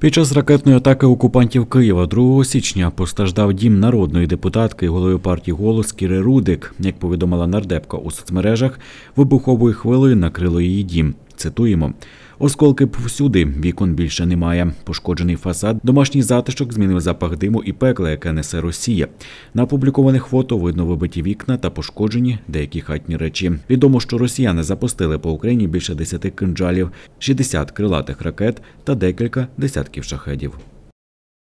Під час ракетної атаки окупантів Києва 2 січня постраждав дім народної депутатки і голови партії Голос Кіри Рудик. Як повідомила нардепка у соцмережах, вибуховою хвили накрило її дім. Цитуємо: осколки всюди, вікон більше немає. Пошкоджений фасад, домашній затишок змінив запах диму і пекла, яке несе Росія. На опублікованих фото видно вибиті вікна та пошкоджені деякі хатні речі. Відомо, що росіяни запустили по Україні більше 10 кинджалів, 60 крилатих ракет та декілька десятків шахедів.